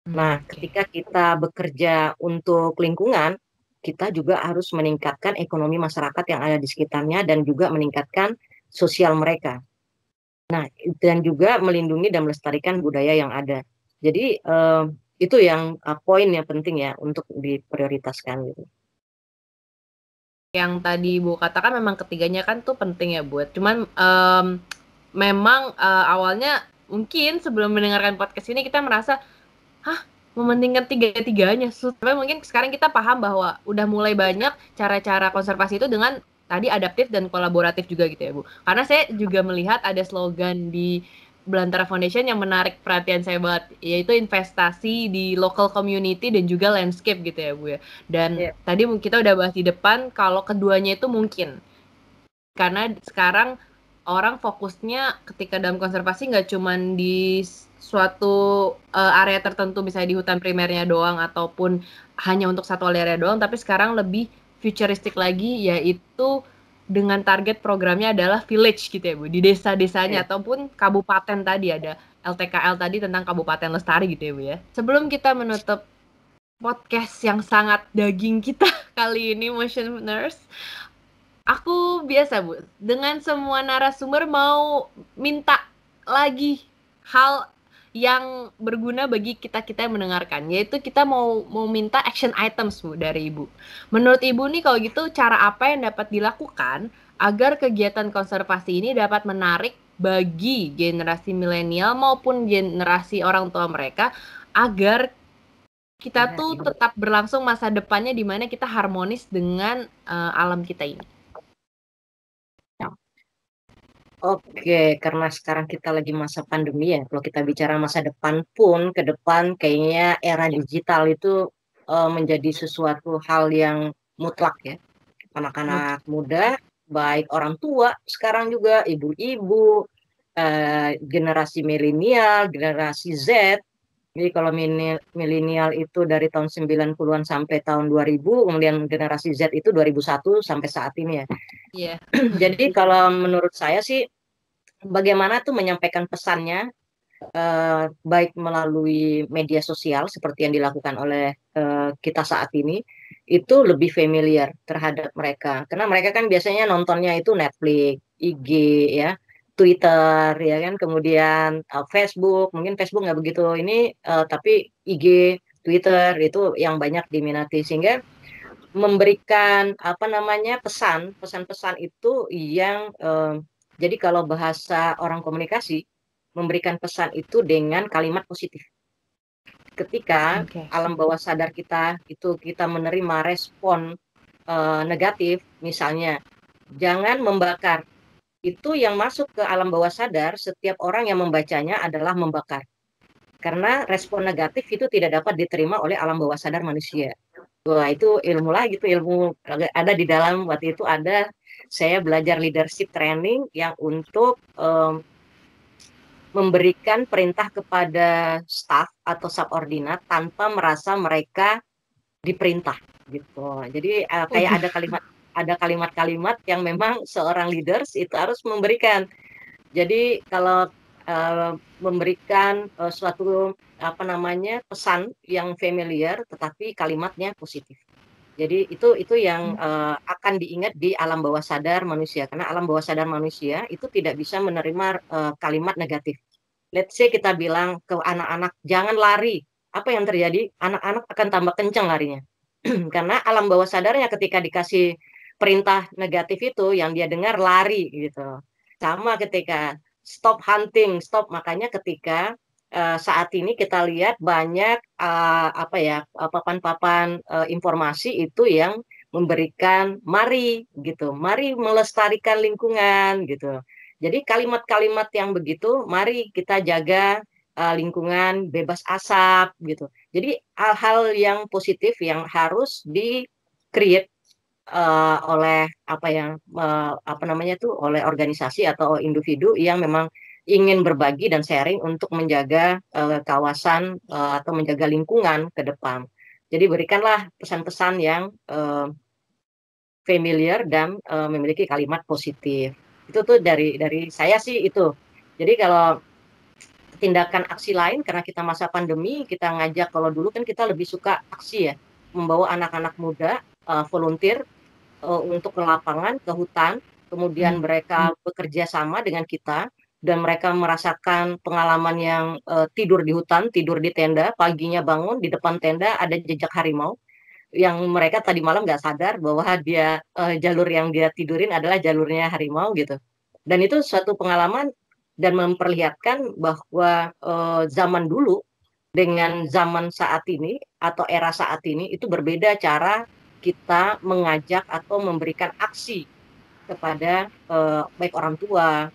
Hmm, nah, ketika kita bekerja untuk lingkungan, kita juga harus meningkatkan ekonomi masyarakat yang ada di sekitarnya dan juga meningkatkan sosial mereka. Nah, dan juga melindungi dan melestarikan budaya yang ada. Jadi eh, itu yang eh, poin yang penting ya untuk diprioritaskan gitu.
Yang tadi Bu katakan memang ketiganya kan tuh penting ya buat. Cuman um, memang uh, awalnya mungkin sebelum mendengarkan podcast ini kita merasa hah mementingkan tiga-tiganya. Tapi mungkin sekarang kita paham bahwa udah mulai banyak cara-cara konservasi itu dengan tadi adaptif dan kolaboratif juga gitu ya Bu. Karena saya juga melihat ada slogan di Belantara Foundation yang menarik perhatian saya banget yaitu investasi di local community dan juga landscape gitu ya Bu ya. Dan yeah. tadi kita udah bahas di depan kalau keduanya itu mungkin. Karena sekarang orang fokusnya ketika dalam konservasi nggak cuma di suatu uh, area tertentu misalnya di hutan primernya doang ataupun hanya untuk satu area doang tapi sekarang lebih futuristik lagi yaitu dengan target programnya adalah village gitu ya Bu, di desa-desanya yeah. ataupun kabupaten tadi ada LTKL tadi tentang Kabupaten Lestari gitu ya Bu ya. Sebelum kita menutup podcast yang sangat daging kita kali ini Motion Nurse, aku biasa Bu dengan semua narasumber mau minta lagi hal yang berguna bagi kita-kita yang mendengarkan yaitu kita mau mau minta action items Bu dari Ibu. Menurut Ibu nih kalau gitu cara apa yang dapat dilakukan agar kegiatan konservasi ini dapat menarik bagi generasi milenial maupun generasi orang tua mereka agar kita iya, tuh iya, tetap berlangsung masa depannya di mana kita harmonis dengan uh, alam kita ini.
Oke, karena sekarang kita lagi masa pandemi ya. Kalau kita bicara masa depan pun, ke depan kayaknya era digital itu uh, menjadi sesuatu hal yang mutlak ya. Anak-anak muda, baik orang tua, sekarang juga ibu-ibu, uh, generasi milenial, generasi Z. Jadi kalau milenial itu dari tahun 90-an sampai tahun 2000, kemudian generasi Z itu 2001 sampai saat ini ya.
Iya. Yeah.
Jadi kalau menurut saya sih bagaimana tuh menyampaikan pesannya eh, baik melalui media sosial seperti yang dilakukan oleh uh, kita saat ini itu lebih familiar terhadap mereka. Karena mereka kan biasanya nontonnya itu Netflix, IG ya. Twitter ya kan kemudian uh, Facebook mungkin Facebook nggak begitu ini uh, tapi IG Twitter itu yang banyak diminati sehingga memberikan apa namanya pesan pesan-pesan itu yang eh, jadi kalau bahasa orang komunikasi memberikan pesan itu dengan kalimat positif ketika okay. alam bawah sadar kita itu kita menerima respon eh, negatif misalnya jangan membakar itu yang masuk ke alam bawah sadar setiap orang yang membacanya adalah membakar karena respon negatif itu tidak dapat diterima oleh alam bawah sadar manusia Wah itu ilmu lagi tuh ilmu ada di dalam waktu itu ada saya belajar leadership training yang untuk um, memberikan perintah kepada staff atau subordinat tanpa merasa mereka diperintah gitu. Jadi uh, kayak ada kalimat ada kalimat-kalimat yang memang seorang leaders itu harus memberikan. Jadi kalau uh, memberikan uh, suatu apa namanya pesan yang familiar tetapi kalimatnya positif. Jadi itu itu yang hmm. uh, akan diingat di alam bawah sadar manusia karena alam bawah sadar manusia itu tidak bisa menerima uh, kalimat negatif. Let's say kita bilang ke anak-anak jangan lari. Apa yang terjadi? Anak-anak akan tambah kencang larinya. karena alam bawah sadarnya ketika dikasih perintah negatif itu yang dia dengar lari gitu. Sama ketika stop hunting, stop makanya ketika Eh, saat ini kita lihat banyak uh, apa ya eh, papan-papan uh, informasi itu yang memberikan mari gitu, mari melestarikan lingkungan gitu. Jadi kalimat-kalimat yang begitu, mari kita jaga uh, lingkungan bebas asap gitu. Jadi hal-hal yang positif yang harus di create uh, oleh apa yang uh, apa namanya tuh oleh organisasi atau individu yang memang ingin berbagi dan sharing untuk menjaga uh, kawasan uh, atau menjaga lingkungan ke depan. Jadi berikanlah pesan-pesan yang uh, familiar dan uh, memiliki kalimat positif. Itu tuh dari dari saya sih itu. Jadi kalau tindakan aksi lain karena kita masa pandemi kita ngajak kalau dulu kan kita lebih suka aksi ya membawa anak-anak muda uh, volunteer uh, untuk ke lapangan ke hutan kemudian hmm. mereka hmm. bekerja sama dengan kita dan mereka merasakan pengalaman yang uh, tidur di hutan, tidur di tenda, paginya bangun di depan tenda ada jejak harimau yang mereka tadi malam nggak sadar bahwa dia uh, jalur yang dia tidurin adalah jalurnya harimau gitu. Dan itu suatu pengalaman dan memperlihatkan bahwa uh, zaman dulu dengan zaman saat ini atau era saat ini itu berbeda cara kita mengajak atau memberikan aksi kepada baik orang tua,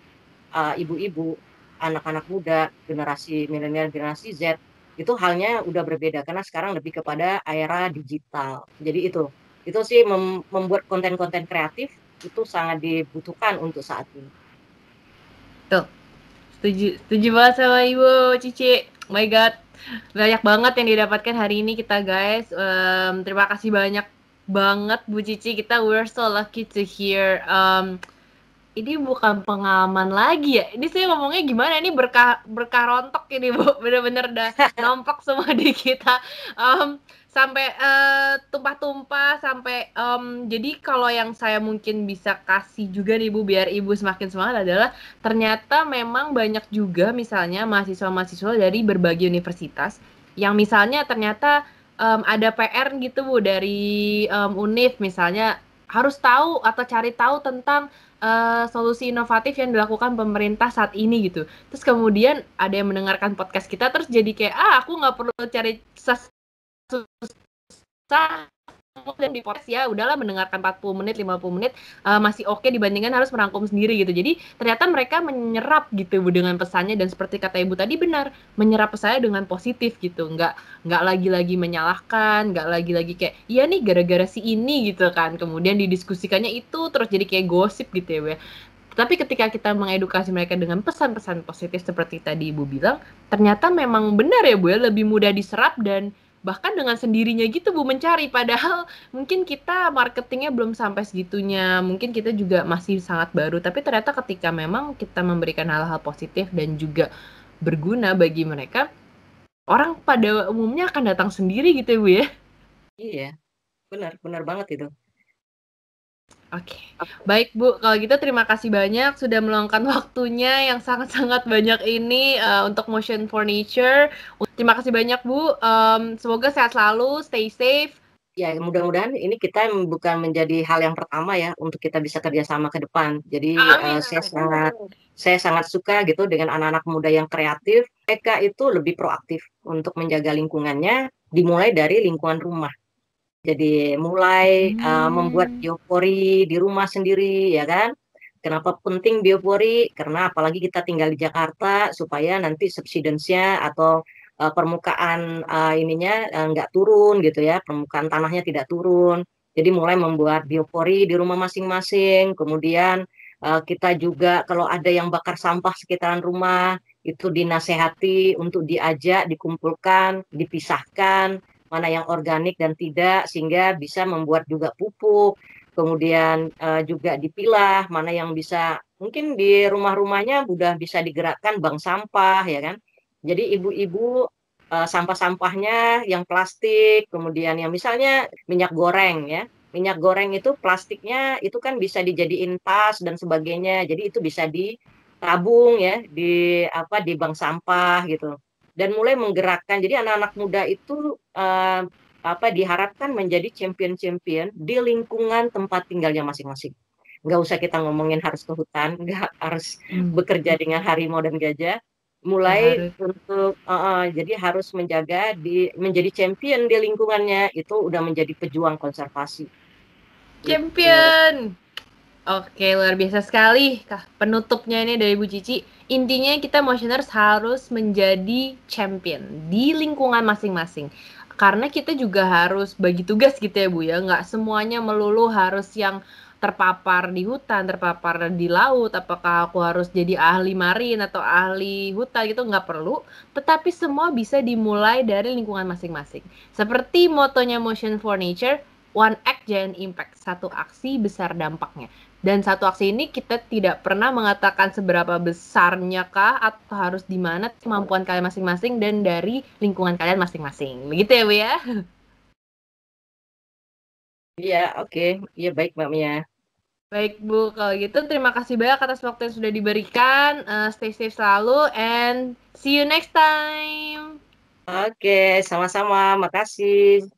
Eh, ibu-ibu, uh, anak-anak muda, generasi milenial, generasi Z itu halnya udah berbeda karena sekarang lebih kepada era digital. Jadi itu, itu sih mem membuat
konten-konten kreatif
itu sangat dibutuhkan untuk saat ini.
Tuh, setuju, setuju banget sama Ibu Cici. Oh my God, banyak banget yang didapatkan hari ini kita guys. Um, terima kasih banyak banget Bu Cici. Kita we're so lucky to hear um, ini bukan pengalaman lagi ya. Ini saya ngomongnya gimana? Ini berkah berkah rontok ini bu, bener-bener dah nampak semua di kita. Um, sampai eh, tumpah-tumpah sampai um, jadi kalau yang saya mungkin bisa kasih juga nih bu biar ibu semakin semangat adalah ternyata memang banyak juga misalnya mahasiswa-mahasiswa dari berbagai universitas yang misalnya ternyata um, ada PR gitu bu dari um, UNIF misalnya harus tahu atau cari tahu tentang Eh, solusi inovatif yang dilakukan pemerintah saat ini gitu. Terus kemudian ada yang mendengarkan podcast kita terus jadi kayak ah aku nggak perlu cari susah dan di podcast ya udahlah mendengarkan 40 menit 50 menit uh, masih oke okay dibandingkan harus merangkum sendiri gitu jadi ternyata mereka menyerap gitu Bu dengan pesannya dan seperti kata ibu tadi benar menyerap pesannya dengan positif gitu nggak nggak lagi-lagi menyalahkan nggak lagi-lagi kayak iya nih gara-gara si ini gitu kan kemudian didiskusikannya itu terus jadi kayak gosip gitu ya Bu ya. tapi ketika kita mengedukasi mereka dengan pesan-pesan positif seperti tadi Ibu bilang, ternyata memang benar ya Bu ya, lebih mudah diserap dan bahkan dengan sendirinya gitu Bu mencari padahal mungkin kita marketingnya belum sampai segitunya mungkin kita juga masih sangat baru tapi ternyata ketika memang kita memberikan hal-hal positif dan juga berguna bagi mereka orang pada umumnya akan datang sendiri gitu ya Bu ya iya
benar benar banget itu
Oke, okay. baik Bu. Kalau gitu terima kasih banyak sudah meluangkan waktunya yang sangat-sangat banyak ini uh, untuk Motion Furniture. Terima kasih banyak Bu. Um, semoga sehat selalu, stay safe.
Ya, mudah-mudahan ini kita bukan menjadi hal yang pertama ya untuk kita bisa kerjasama ke depan. Jadi Uh, saya sangat saya sangat suka gitu dengan anak-anak muda yang kreatif. Mereka itu lebih proaktif untuk menjaga lingkungannya, dimulai dari lingkungan rumah. Jadi mulai, uh, membuat hmm. biopori di rumah sendiri ya kan. Kenapa penting biopori? Karena apalagi kita tinggal di Jakarta supaya nanti subsidensnya atau, uh, permukaan, uh, ininya, nggak nggak turun gitu ya, permukaan tanahnya tidak turun. Jadi mulai membuat biopori di rumah masing-masing, kemudian, uh, kita juga kalau ada yang bakar sampah sekitaran rumah, itu dinasehati untuk diajak, dikumpulkan, dipisahkan mana yang organik dan tidak sehingga bisa membuat juga pupuk kemudian uh, juga dipilah mana yang bisa mungkin di rumah-rumahnya sudah bisa digerakkan bank sampah ya kan jadi ibu-ibu uh, sampah-sampahnya yang plastik kemudian yang misalnya minyak goreng ya minyak goreng itu plastiknya itu kan bisa dijadiin tas dan sebagainya jadi itu bisa ditabung ya di apa di bank sampah gitu dan mulai menggerakkan. Jadi anak-anak muda itu uh, apa diharapkan menjadi champion-champion di lingkungan tempat tinggalnya masing-masing. Nggak usah kita ngomongin harus ke hutan, nggak harus hmm. bekerja dengan harimau dan gajah. Mulai harus. untuk uh, uh, jadi harus menjaga di menjadi champion di lingkungannya itu udah menjadi pejuang konservasi.
Gitu. Champion. Gitu Oke, luar biasa sekali. Kah, penutupnya ini dari Bu Cici. Intinya kita motioners harus menjadi champion di lingkungan masing-masing. Karena kita juga harus bagi tugas gitu ya Bu ya. Nggak semuanya melulu harus yang terpapar di hutan, terpapar di laut, apakah aku harus jadi ahli marin atau ahli hutan gitu nggak perlu, tetapi semua bisa dimulai dari lingkungan masing-masing. Seperti motonya Motion for Nature, one act giant impact, satu aksi besar dampaknya dan satu aksi ini kita tidak pernah mengatakan seberapa besarnya kah atau harus di mana kemampuan kalian masing-masing dan dari lingkungan kalian masing-masing. Begitu ya, Bu ya? Iya, oke. Okay. Iya, baik, Mbak Mia. Baik, Bu. Kalau gitu terima kasih banyak atas waktu yang sudah diberikan. Uh, stay safe selalu and see you next time.
Oke, okay, sama-sama. Makasih.